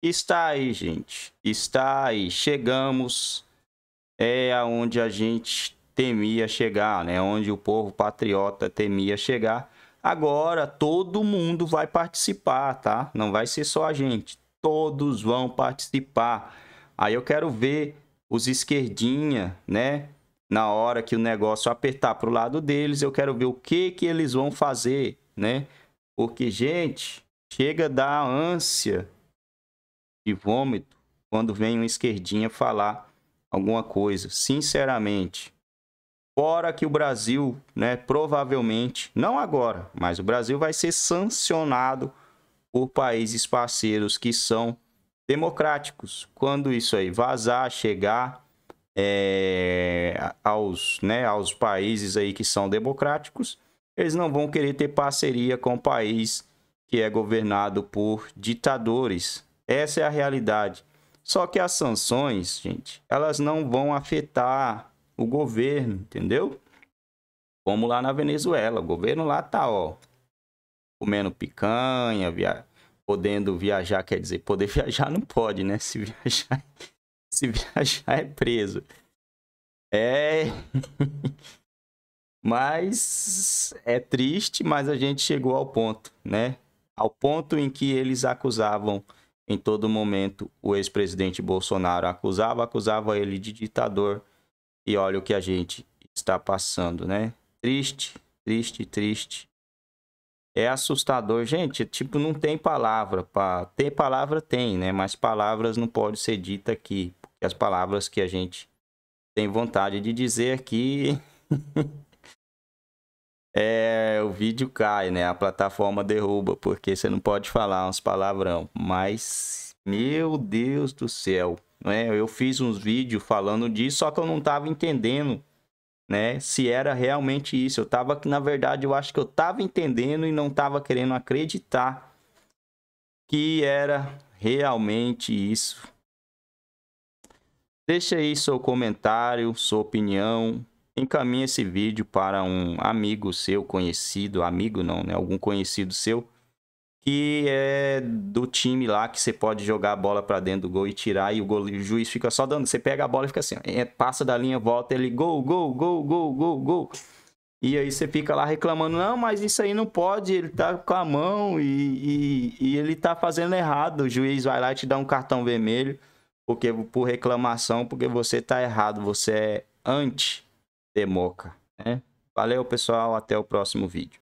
Está aí, gente. Está aí. Chegamos é aonde a gente temia chegar, né? Onde o povo patriota temia chegar. Agora todo mundo vai participar, tá? Não vai ser só a gente. Todos vão participar. Aí eu quero ver os esquerdinha, né? Na hora que o negócio apertar para o lado deles, eu quero ver o que que eles vão fazer, né? Porque gente, chega da ânsia de vômito quando vem um esquerdinha falar alguma coisa, sinceramente. Fora que o Brasil, né, provavelmente, não agora, mas o Brasil vai ser sancionado por países parceiros que são democráticos. Quando isso aí vazar, chegar é, aos, né, aos países aí que são democráticos, eles não vão querer ter parceria com o país que é governado por ditadores, essa é a realidade. Só que as sanções, gente, elas não vão afetar o governo, entendeu? Como lá na Venezuela, o governo lá tá, ó, comendo picanha, via... podendo viajar, quer dizer, poder viajar não pode, né? Se viajar, se viajar é preso. É. mas é triste, mas a gente chegou ao ponto, né? Ao ponto em que eles acusavam em todo momento, o ex-presidente Bolsonaro acusava, acusava ele de ditador. E olha o que a gente está passando, né? Triste, triste, triste. É assustador, gente. Tipo, não tem palavra para Tem palavra tem, né? Mas palavras não pode ser dita aqui, porque as palavras que a gente tem vontade de dizer aqui é, o vídeo cai, né? A plataforma derruba, porque você não pode falar uns palavrão. Mas, meu Deus do céu, né? Eu fiz uns vídeos falando disso, só que eu não tava entendendo, né? Se era realmente isso. Eu tava, na verdade, eu acho que eu tava entendendo e não tava querendo acreditar que era realmente isso. Deixa aí seu comentário, sua opinião, encaminhe esse vídeo para um amigo seu, conhecido, amigo não, né? Algum conhecido seu que é do time lá que você pode jogar a bola para dentro do gol e tirar e o, gol, o juiz fica só dando, você pega a bola e fica assim, é, passa da linha, volta, ele gol, gol, gol, gol, gol, gol. E aí você fica lá reclamando, não, mas isso aí não pode, ele tá com a mão e, e, e ele tá fazendo errado. O juiz vai lá e te dá um cartão vermelho porque por reclamação, porque você tá errado, você é anti Democa. Né? Valeu, pessoal. Até o próximo vídeo.